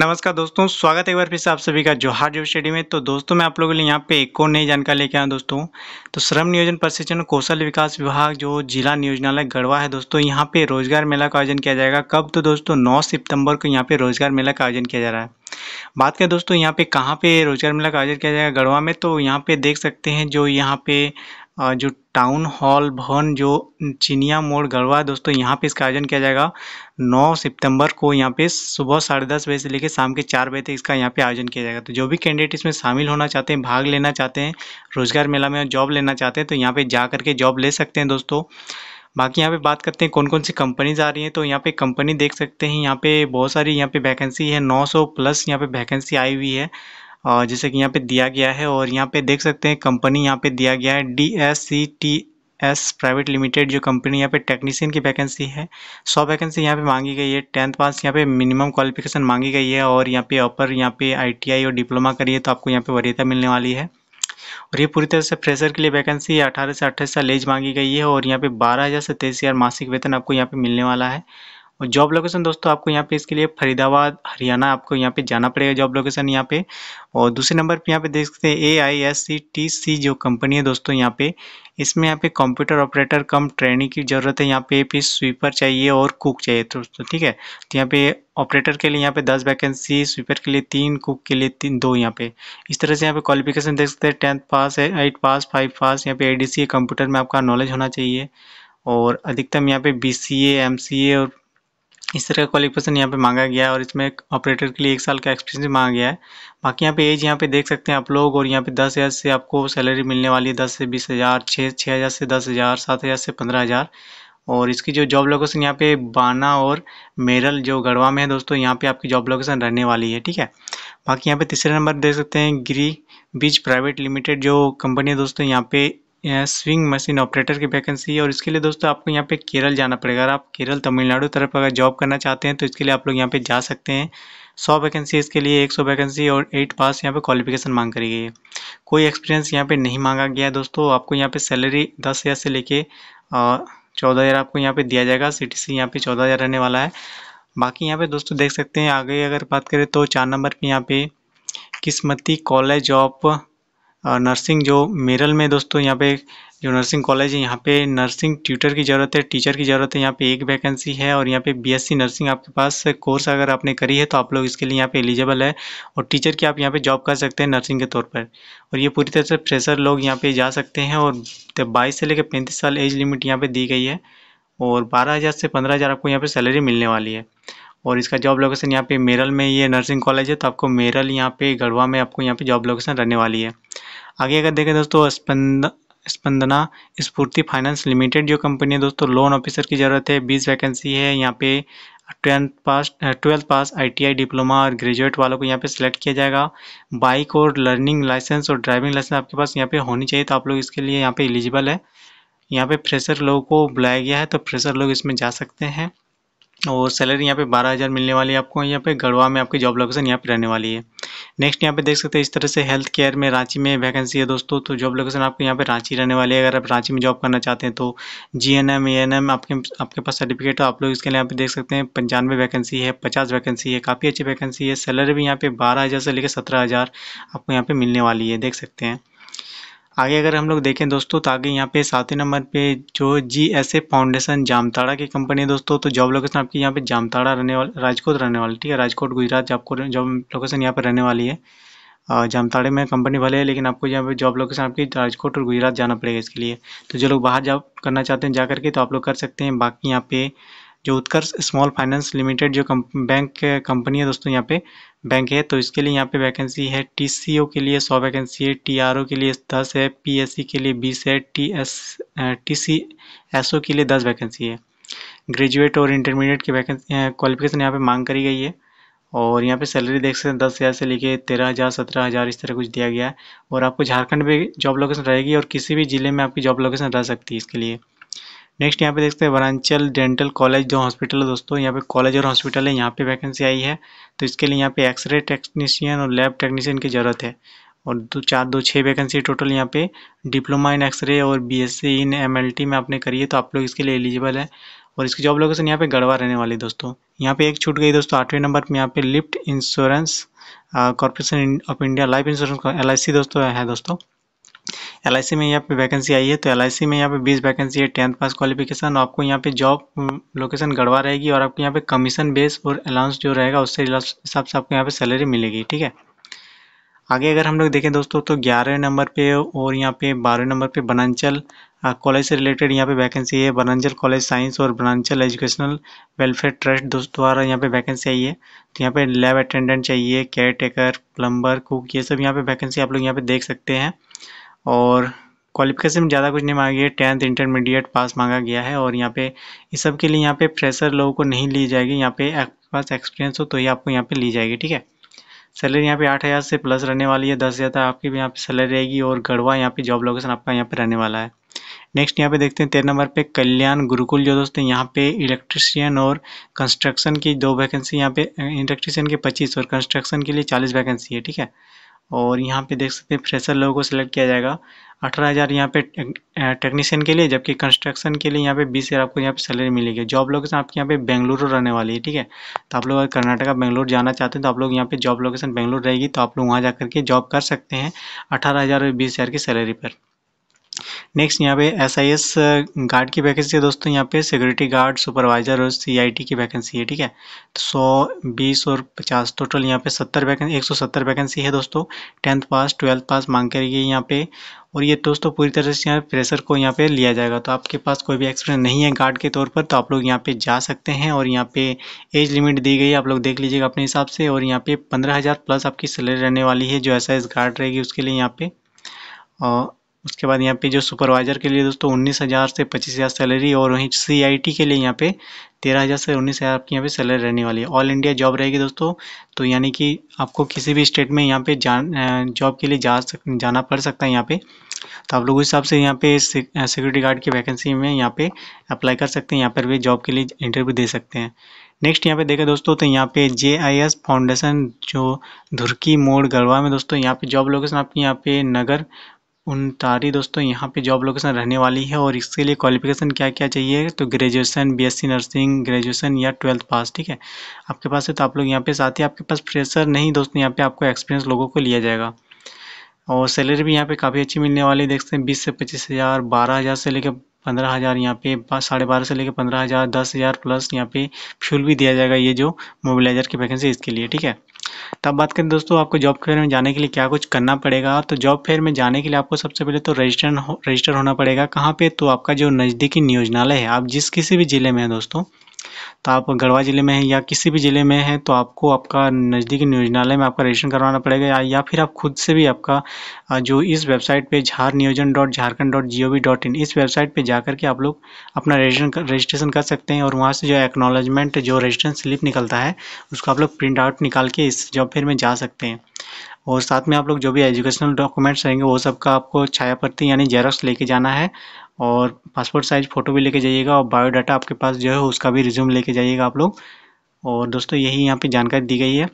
नमस्कार दोस्तों स्वागत है एक बार फिर से आप सभी का जोहार जो स्टडी में तो दोस्तों मैं आप लोगों के लिए यहाँ पे एक और नई जानकारी लेके आया दोस्तों तो श्रम नियोजन प्रशिक्षण कौशल विकास विभाग जो जिला नियोजनालय गढ़वा है दोस्तों यहाँ पे रोजगार मेला का आयोजन किया जाएगा कब तो दोस्तों नौ सितंबर को यहाँ पे रोजगार मेला का आयोजन किया जा रहा है बात करें दोस्तों यहाँ पे कहाँ पे रोजगार मेला का आयोजन किया जाएगा गढ़वा में तो यहाँ पे देख सकते हैं जो यहाँ पे जो टाउन हॉल भवन जो चिनिया मोड़ गढ़वा दोस्तों यहाँ पे इसका आयोजन किया जाएगा 9 सितंबर को यहाँ पे सुबह साढ़े दस बजे से लेकर शाम के चार बजे तक इसका यहाँ पे आयोजन किया जाएगा तो जो भी कैंडिडेट इसमें शामिल होना चाहते हैं भाग लेना चाहते हैं रोजगार मेला में जॉब लेना चाहते हैं तो यहाँ पर जा करके जॉब ले सकते हैं दोस्तों बाकी यहाँ पे बात करते हैं कौन कौन सी कंपनीज आ रही हैं तो यहाँ पे कंपनी देख सकते हैं यहाँ पे बहुत सारी यहाँ पे वैकेंसी है 900 प्लस यहाँ पे वैकेंसी आई हुई है जैसे कि यहाँ पे दिया गया है और यहाँ पे देख सकते हैं कंपनी यहाँ पे दिया गया है D S C T S private limited जो कंपनी यहाँ पे टेक्नीशियन की वैकेंसी है सौ वैकेंसी यहाँ पे मांगी गई है टेंथ पास यहाँ पे मिनिमम क्वालिफिकेशन मांगी गई है और यहाँ पे अपर यहाँ पे आईटीआई और डिप्लोमा करिए तो आपको यहाँ पे वरीयता मिलने वाली है और ये पूरी तरह से फ्रेशर के लिए वैकेंसी है अठारह से अट्ठाईस साल एज मांगी गई है और यहाँ पे बारह हज़ार से तेईस हज़ार मासिक वेतन आपको यहाँ पे मिलने वाला है और जॉब लोकेशन दोस्तों आपको यहाँ पे इसके लिए फरीदाबाद हरियाणा आपको यहाँ पे जाना पड़ेगा जॉब लोकेशन यहाँ पे और दूसरे नंबर पे यहाँ पे देख सकते हैं ए I S C T C जो कंपनी है दोस्तों यहाँ पे इसमें यहाँ पे कंप्यूटर ऑपरेटर कम ट्रेनिंग की ज़रूरत है यहाँ पे फिर स्वीपर चाहिए और कुक चाहिए दोस्तों ठीक है तो यहाँ पे ऑपरेटर के लिए यहाँ पे दस वैकेंसी स्वीपर के लिए तीन कुक के लिए तीन दो यहाँ पे इस तरह से यहाँ पे क्वालिफिकेशन देख सकते हैं टेंथ पास है एट पास फाइव पास यहाँ पे ए डी सी कंप्यूटर में आपका नॉलेज होना चाहिए और अधिकतम यहाँ पे B C A M C ए और इस तरह का क्वालिफिकेशन यहाँ पे मांगा गया है और इसमें एक ऑपरेटर के लिए एक साल का एक्सपीरियंस मांगा गया है बाकी यहाँ पे एज यहाँ पे देख सकते हैं आप लोग और यहाँ पे दस हज़ार से आपको सैलरी मिलने वाली है दस से बीस हज़ार छः छः हज़ार से दस हज़ार सात हज़ार से पंद्रह हज़ार और इसकी जो जॉब लोकेशन यहाँ पे बाना और मेरल जो गढ़वा में है दोस्तों यहाँ पे आपकी जॉब लोकेशन रहने वाली है ठीक है बाकी यहाँ पे तीसरे नंबर देख सकते हैं गिरी बीच प्राइवेट लिमिटेड जो कंपनी है दोस्तों यहाँ पे यहाँ स्विंग मशीन ऑपरेटर की वैकेंसी है और इसके लिए दोस्तों आपको यहाँ पे केरल जाना पड़ेगा अगर आप केरल तमिलनाडु तरफ अगर जॉब करना चाहते हैं तो इसके लिए आप लोग यहाँ पे जा सकते हैं सौ वैकेंसी इसके लिए एक सौ वैकेंसी और एट पास यहाँ पे क्वालिफिकेशन मांग करी गई है कोई एक्सपीरियंस यहाँ पर नहीं मांगा गया है दोस्तों आपको यहाँ पर सैलरी दस हज़ार से लेके चौदह हज़ार आपको यहाँ पर दिया जाएगा सी टी सी यहाँ पर चौदह हज़ार रहने वाला है बाकी यहाँ पर दोस्तों देख सकते हैं आगे अगर बात करें तो चार नंबर पर यहाँ पर किस्मती कॉलेज ऑफ नर्सिंग जो मेरल में दोस्तों यहाँ पे जो नर्सिंग कॉलेज है यहाँ पे नर्सिंग ट्यूटर की ज़रूरत है टीचर की ज़रूरत है यहाँ पे एक वैकेंसी है और यहाँ पे बीएससी नर्सिंग आपके पास कोर्स अगर आपने करी है तो आप लोग इसके लिए यहाँ पे एलिजिबल है और टीचर की आप यहाँ पे जॉब कर सकते हैं नर्सिंग के तौर पर और ये पूरी तरह से फ्रेशर लोग यहाँ पर जा सकते हैं और बाईस से लेकर पैंतीस साल एज लिमिट यहाँ पर दी गई है और बारह हज़ार से पंद्रह हज़ार आपको यहाँ पर सैलरी मिलने वाली है और इसका जॉब लोकेशन यहाँ पे मेरल में ये नर्सिंग कॉलेज है तो आपको मेरल यहाँ पे गढ़वा में आपको यहाँ पे जॉब लोकेशन रहने वाली है आगे अगर देखें दोस्तों स्पंद स्पंदना स्फूर्ति फाइनेंस लिमिटेड जो कंपनी है दोस्तों लोन ऑफिसर की ज़रूरत है बीस वैकेंसी है यहाँ पे tenth pass twelfth pass ITI diploma और ग्रेजुएट वालों को यहाँ पे सिलेक्ट किया जाएगा बाइक और लर्निंग लाइसेंस और ड्राइविंग लाइसेंस आपके पास यहाँ पे होनी चाहिए तो आप लोग इसके लिए यहाँ पे एलिजिबल है यहाँ पे फ्रेशर लोगों को बुलाया गया है तो फ्रेशर लोग इसमें जा सकते हैं और सैलरी यहाँ पे बारह हज़ार मिलने वाली है आपको यहाँ पे गढ़वा में आपकी जॉब लोकेशन यहाँ पे रहने वाली है नेक्स्ट यहाँ पे देख सकते हैं इस तरह से हेल्थ केयर में रांची में वैकेंसी है दोस्तों तो जॉब लोकेशन आपको यहाँ पे रांची रहने वाली है अगर आप रांची में जॉब करना चाहते हैं तो G N M A N M आपके आपके पास सर्टिफिकेट हो आप लोग इसके लिए यहाँ पे देख सकते हैं पंचानवे वैकेंसी है पचास वैकेंसी है काफ़ी अच्छी वैकेंसी है सैलरी भी यहाँ पे बारह हज़ार से लेकर सत्रह हज़ार आपको यहाँ पर मिलने वाली है देख सकते हैं आगे अगर हम लोग देखें दोस्तों तो आगे यहाँ पे सातवें नंबर पे जो G S A foundation Jamtara की कंपनी है दोस्तों तो जॉब लोकेशन आपकी यहाँ पे जामताड़ा रहने वाला राजकोट रहने वाली ठीक है राजकोट गुजरात आपको जॉब लोकेशन यहाँ पे रहने वाली है जामताड़े में कंपनी भले है लेकिन आपको यहाँ पे जॉब लोकेशन आपकी राजकोट और गुजरात जाना पड़ेगा इसके लिए तो जो लोग बाहर जॉब करना चाहते हैं जा करके तो आप लोग कर सकते हैं बाकी यहाँ पे जो उत्कर्ष स्मॉल फाइनेंस लिमिटेड जो कम, बैंक कंपनी है दोस्तों यहाँ पे बैंक है तो इसके लिए यहाँ पे वैकेंसी है टीसीओ के लिए सौ वैकेंसी है टीआरओ के लिए दस है पीएससी के लिए बीस है टी एस टी सी के लिए दस वैकेंसी है ग्रेजुएट और इंटरमीडिएट की वैकेंसी क्वालिफिकेशन यहाँ पे मांग करी गई है और यहाँ पे सैलरी देख सकते हैं दस हज़ार से लेके तेरह हज़ार सत्रह हज़ार इस तरह कुछ दिया गया है और आपको झारखंड में जॉब लोकेशन रहेगी और किसी भी ज़िले में आपकी जॉब लोकेशन रह सकती है इसके लिए नेक्स्ट यहाँ पे देखते हैं वरांचल डेंटल कॉलेज जो हॉस्पिटल है दोस्तों यहाँ पे कॉलेज और हॉस्पिटल है यहाँ पे वैकेंसी आई है तो इसके लिए यहाँ पे एक्सरे टेक्नीशियन और लैब टेक्नीशियन की ज़रूरत है और दो चार दो छः वैकेंसी टोटल यहाँ पे डिप्लोमा इन एक्सरे और बीएससी इन एमएलटी में आपने करी है तो आप लोग इसके लिए एलिजिबल है और इसकी जॉब लोकेशन यहाँ पे गढ़वा रहने वाली दोस्तों यहाँ पे एक छूट गई दोस्तों आठवें नंबर पे यहाँ पे life insurance corporation of India life insurance L दोस्तों है दोस्तों एल में यहाँ पे वैकेंसी आई है तो एल में यहाँ पे बीस वैकेंसी है टेंथ पास क्वालिफिकेशन आपको यहाँ पे जॉब लोकेशन गढ़वा रहेगी और आपको यहाँ पे कमीशन बेस और अलाउंस जो रहेगा उससे हिसाब से आपको यहाँ पे सैलरी मिलेगी ठीक है आगे अगर हम लोग देखें दोस्तों तो ग्यारह नंबर पे और यहाँ पे बारह नंबर पे बनांचल कॉलेज से रिलेटेड यहाँ पे वैकेंसी है बनांचल कॉलेज साइंस और बनांचल एजुकेशनल वेलफेयर ट्रस्ट दोस्त द्वारा यहाँ पे वैकेंसी आई है तो यहाँ पे लैब अटेंडेंट चाहिए केयर टेकर प्लम्बर कुक ये सब यहाँ पे वैकेंसी आप लोग यहाँ पे देख सकते हैं और क्वालिफिकेशन में ज़्यादा कुछ नहीं मांगी है टेंथ इंटरमीडिएट पास मांगा गया है और यहाँ पे इस सब के लिए यहाँ पे फ्रेशर लोगों को नहीं ली जाएगी यहाँ पे आपके पास एक्सपीरियंस हो तो ही आपको यहाँ पे ली जाएगी ठीक है सैलरी यहाँ पे आठ हज़ार से प्लस रहने वाली है दस हज़ार तक आपकी भी यहाँ पे सैलरी रहेगी और गढ़वा यहाँ पे जॉब लोकेशन आपका यहाँ पे रहने वाला है नेक्स्ट यहाँ पे देखते हैं तेरह नंबर पे कल्याण गुरुकुल जो दोस्तों यहाँ पे इलेक्ट्रिशियन और कंस्ट्रक्शन की दो वैकेंसी यहाँ पे इलेक्ट्रिशियन के पच्चीस और कंस्ट्रक्शन के लिए चालीस वैकेंसी है ठीक है और यहाँ पे देख सकते हैं फ्रेशर लोगों को सिलेक्ट किया जाएगा अठारह हज़ार यहाँ पे टेक्नीशियन के लिए जबकि कंस्ट्रक्शन के लिए यहाँ पे बीस हज़ार आपको यहाँ पे सैलरी मिलेगी जॉब लोकेशन आपके यहाँ पे बेंगलुरु रहने वाली है ठीक है तो आप लोग अगर कर्नाटका बेंगलुरु जाना चाहते हैं तो आप लोग यहाँ पे जॉब लोकेशन बेंगलुरु रहेगी तो आप लोग वहाँ जा करके जॉब कर सकते हैं अठारह हज़ार और बीस हज़ार की सैलरी पर नेक्स्ट यहाँ पे एस आई एस गार्ड की वैकेंसी है दोस्तों यहाँ पे सिक्योरिटी गार्ड सुपरवाइजर और सी आई टी की वैकेंसी है ठीक है तो सौ बीस और पचास टोटल यहाँ पे सत्तर वैकेंसी एक सौ सत्तर वैकेंसी है दोस्तों टेंथ पास ट्वेल्थ पास मांग कर ये यहाँ पे और ये दोस्तों पूरी तरह से यहाँ प्रेशर को यहाँ पे लिया जाएगा तो आपके पास कोई भी एक्सपीरियंस नहीं है गार्ड के तौर पर तो आप लोग यहाँ पे जा सकते हैं और यहाँ पे एज लिमिट दी गई है आप लोग देख लीजिएगा अपने हिसाब से और यहाँ पे पंद्रह हज़ार प्लस आपकी सैलरी रहने वाली है जो ऐसा इस गार्ड रहेगी उसके लिए यहाँ पे और उसके बाद यहाँ पे जो सुपरवाइज़र के लिए दोस्तों उन्नीस हज़ार से पच्चीस हज़ार सैलरी और वहीं सीआईटी के लिए यहाँ पे तेरह हज़ार से उन्नीस हज़ार आपकी यहाँ पे सैलरी रहने वाली है ऑल इंडिया जॉब रहेगी दोस्तों तो यानी कि आपको किसी भी स्टेट में यहाँ पे जान जॉब के लिए जा सक जाना पड़ सकता है यहाँ पर तो आप लोग उस हिसाब से यहाँ पे सिक्योरिटी गार्ड की वैकेंसी में यहाँ पे अप्लाई कर सकते हैं यहाँ पर भी जॉब के लिए इंटरव्यू दे सकते हैं नेक्स्ट यहाँ पे देखें दोस्तों तो यहाँ पे जे आई एस फाउंडेशन जो धुरकी मोड़ गढ़वा में दोस्तों यहाँ पे जॉब लोकेशन आपकी यहाँ पे नगर उनतारी दोस्तों यहाँ पे जॉब लोकेशन रहने वाली है और इसके लिए क्वालिफिकेशन क्या क्या चाहिए तो ग्रेजुएशन बीएससी नर्सिंग ग्रेजुएशन या ट्वेल्थ पास ठीक है आपके पास है तो आप लोग यहाँ पे साथ ही आपके पास फ्रेशर नहीं दोस्तों यहाँ पे आपको एक्सपीरियंस लोगों को लिया जाएगा और सैलरी भी यहाँ पर काफ़ी अच्छी मिलने वाली है देखते हैं बीस से पच्चीस हज़ार बारह हज़ार से लेकर पंद्रह हज़ार यहाँ पे साढ़े बारह से लेकर पंद्रह हज़ार दस हज़ार प्लस यहाँ पे फ्यूल भी दिया जाएगा ये जो मोबिलाइजर की वैकेंसी इसके लिए ठीक है तब बात करें दोस्तों आपको जॉब फेयर में जाने के लिए क्या कुछ करना पड़ेगा तो जॉब फेयर में जाने के लिए आपको सबसे पहले तो रजिस्टर रजिस्टर होना पड़ेगा कहाँ पे तो आपका जो नज़दीकी नियोजनालय है आप जिस किसी भी ज़िले में हैं दोस्तों तो आप गढ़वा ज़िले में हैं या किसी भी ज़िले में हैं तो आपको आपका नज़दीकी नियोजनालय में आपका रजिस्ट्रेशन करवाना पड़ेगा या फिर आप खुद से भी आपका जो इस वेबसाइट पे Jhar Niyojan dot Jharkhand dot G O V dot in इस वेबसाइट पे जाकर के आप लोग अपना रजिस्ट्रेशन रजिस्ट्रेशन कर सकते हैं और वहाँ से जो एक्नोलॉजमेंट जो रजिस्ट्रेशन स्लिप निकलता है उसको आप लोग प्रिंट आउट निकाल के इस जॉब फेयर में जा सकते हैं और साथ में आप लोग जो भी एजुकेशनल डॉक्यूमेंट्स रहेंगे वो सबका आपको छायाप्रति यानी जेरोक्स लेके जाना है और पासपोर्ट साइज़ फ़ोटो भी लेके जाइएगा और बायोडाटा आपके पास जो है उसका भी रिज्यूम लेके जाइएगा आप लोग और दोस्तों यही यहाँ पे जानकारी दी गई है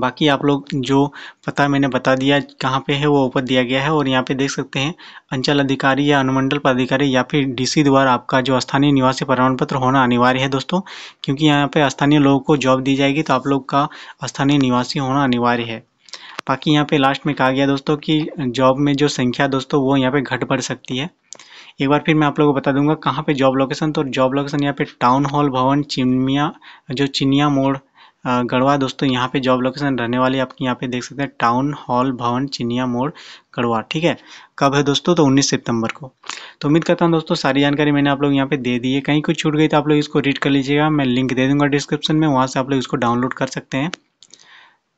बाकी आप लोग जो पता मैंने बता दिया कहाँ पे है वो ऊपर दिया गया है और यहाँ पे देख सकते हैं अंचल अधिकारी या अनुमंडल पदाधिकारी या फिर डीसी द्वारा आपका जो स्थानीय निवासी प्रमाण पत्र होना अनिवार्य है दोस्तों क्योंकि यहाँ पे स्थानीय लोगों को जॉब दी जाएगी तो आप लोग का स्थानीय निवासी होना अनिवार्य है बाकी यहाँ पर लास्ट में कहा गया दोस्तों की जॉब में जो संख्या दोस्तों वो यहाँ पे घट बढ़ सकती है एक बार फिर मैं आप लोगों को बता दूंगा कहाँ पे जॉब लोकेशन तो जॉब लोकेशन यहाँ पे टाउन हॉल भवन चिनिया जो चिनिया मोड़ गढ़वा दोस्तों यहाँ पे जॉब लोकेशन रहने वाली आपकी यहाँ पे देख सकते हैं टाउन हॉल भवन चिनिया मोड़ गढ़वा ठीक है कब है दोस्तों तो 19 सितंबर को तो उम्मीद करता हूँ दोस्तों सारी जानकारी मैंने आप लोग यहाँ पे दे दी है कहीं कुछ छूट गई तो आप लोग इसको रीड कर लीजिएगा मैं लिंक दे दूंगा डिस्क्रिप्शन में वहाँ से आप लोग इसको डाउनलोड कर सकते हैं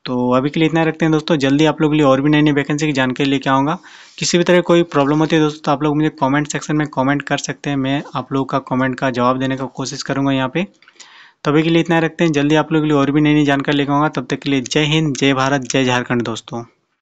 तो अभी के लिए इतना रखते हैं दोस्तों जल्दी आप लोग के लिए और भी नई नई वैकेंसी की जानकारी लेके आऊँगा किसी भी तरह की कोई प्रॉब्लम होती है दोस्तों तो आप लोग मुझे कमेंट सेक्शन में कमेंट कर सकते हैं मैं आप लोगों का कमेंट का जवाब देने का कोशिश करूँगा यहाँ पे तो अभी के लिए इतना रखते हैं जल्दी आप लोग के लिए और भी नई नई जानकारी लेके आऊँगा तब तक के लिए जय हिंद जय भारत जय झारखंड दोस्तों